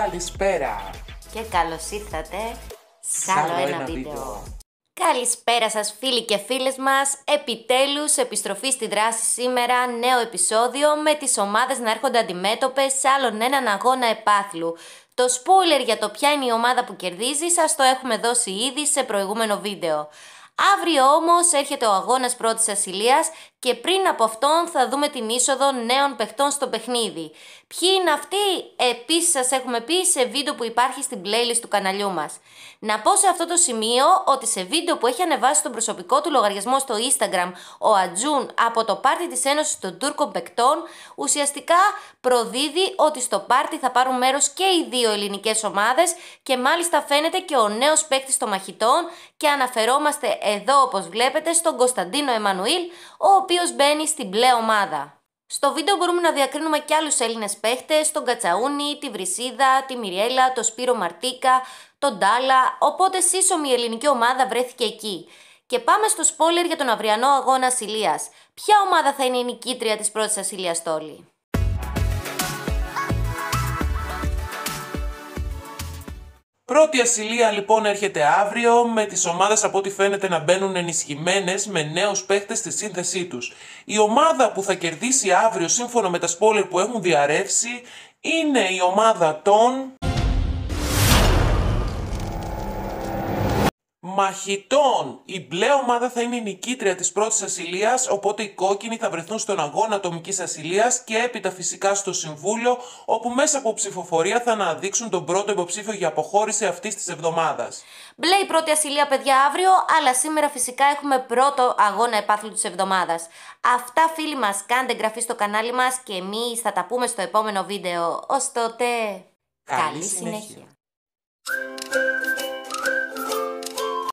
Καλησπέρα! Και καλώς ήρθατε σε άλλο ένα, βίντεο. Καλησπέρα σας φίλοι και φίλες μας. Επιτέλους, επιστροφή στη δράση σήμερα, νέο επεισόδιο με τις ομάδες να έρχονται αντιμέτωπες σε άλλον έναν αγώνα επάθλου. Το spoiler για το ποια είναι η ομάδα που κερδίζει σας το έχουμε δώσει ήδη σε προηγούμενο βίντεο. Αύριο όμως έρχεται ο αγώνας πρώτης ασυλίας και πριν από αυτόν θα δούμε την είσοδο νέων παιχτών στο παιχνίδι. Ποιοι είναι αυτοί, επίσης σας έχουμε πει σε βίντεο που υπάρχει στην playlist του καναλιού μας. Να πω σε αυτό το σημείο ότι σε βίντεο που έχει ανεβάσει τον προσωπικό του λογαριασμό στο Instagram ο Ατζούν από το πάρτι της Ένωσης των Τούρκων Παικτών ουσιαστικά προδίδει ότι στο πάρτι θα πάρουν μέρος και οι δύο ελληνικές ομάδες και μάλιστα φαίνεται και ο νέος παίκτης των μαχητών και αναφερόμαστε εδώ όπως βλέπετε στον Κωνσταντίνο Εμμανουήλ, ο οποίος μπαίνει στην μπλε ομάδα. Στο βίντεο μπορούμε να διακρίνουμε και άλλους Έλληνες παίχτες, τον Κατσαούνη, τη Βρυσίδα, τη Μιριέλα, τον Σπύρο Μαρτίκα, τον Ντάλα, οπότε σύσσωμη η ελληνική ομάδα βρέθηκε εκεί. Και πάμε στο σπόλερ για τον αυριανό αγώνα Ασυλίας. Ποια ομάδα θα είναι η νικήτρια της πρώτης Ασυλίας Τόλη. Πρώτη ασυλία λοιπόν έρχεται αύριο με τις ομάδες από ό,τι φαίνεται να μπαίνουν ενισχυμένες με νέους παίχτες στη σύνθεσή τους. Η ομάδα που θα κερδίσει αύριο σύμφωνα με τα σπόλερ που έχουν διαρρεύσει είναι η ομάδα των μαχητών. Η μπλε ομάδα θα είναι η νικήτρια της πρώτης ασυλίας, οπότε οι κόκκινοι θα βρεθούν στον αγώνα ατομικής ασυλίας και έπειτα φυσικά στο Συμβούλιο, όπου μέσα από ψηφοφορία θα αναδείξουν τον πρώτο υποψήφιο για αποχώρηση αυτής της εβδομάδας. Μπλε η πρώτη ασυλία παιδιά αύριο, αλλά σήμερα φυσικά έχουμε πρώτο αγώνα επάθλου της εβδομάδας. Αυτά φίλοι μας, κάντε εγγραφή στο κανάλι μας και εμείς θα τα πούμε στο επόμενο βίντεο. Ωστότε, καλή, συνέχεια.